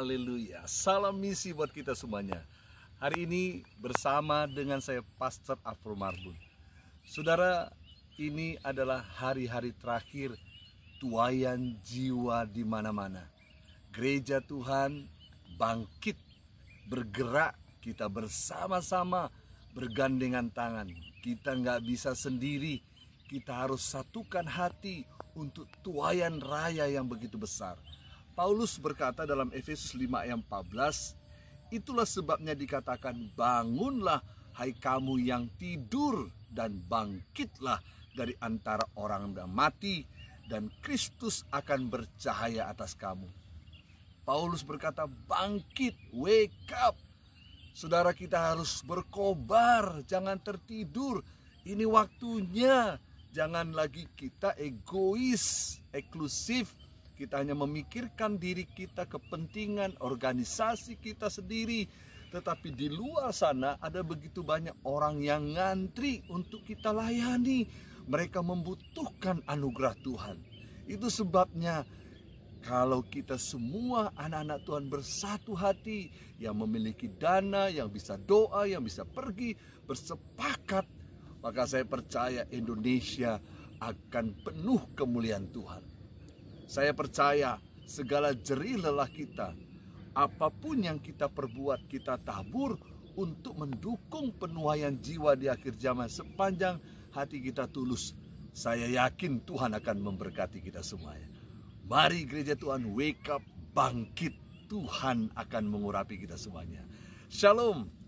Haleluya. Salam misi buat kita semuanya. Hari ini bersama dengan saya Pastor Afro Marbun. Saudara, ini adalah hari-hari terakhir tuayan jiwa di mana-mana. Gereja Tuhan bangkit, bergerak, kita bersama-sama bergandengan tangan. Kita nggak bisa sendiri, kita harus satukan hati untuk tuayan raya yang begitu besar Paulus berkata dalam Efesus 5 ayat 14, itulah sebabnya dikatakan bangunlah hai kamu yang tidur dan bangkitlah dari antara orang yang mati dan Kristus akan bercahaya atas kamu. Paulus berkata bangkit, wake up. Saudara kita harus berkobar, jangan tertidur. Ini waktunya. Jangan lagi kita egois, eksklusif, kita hanya memikirkan diri kita, kepentingan organisasi kita sendiri. Tetapi di luar sana ada begitu banyak orang yang ngantri untuk kita layani. Mereka membutuhkan anugerah Tuhan. Itu sebabnya kalau kita semua anak-anak Tuhan bersatu hati yang memiliki dana, yang bisa doa, yang bisa pergi, bersepakat, maka saya percaya Indonesia akan penuh kemuliaan Tuhan. Saya percaya segala jerih lelah kita, apapun yang kita perbuat, kita tabur untuk mendukung penuaian jiwa di akhir zaman sepanjang hati kita tulus. Saya yakin Tuhan akan memberkati kita semuanya. Mari gereja Tuhan wake up, bangkit. Tuhan akan mengurapi kita semuanya. Shalom.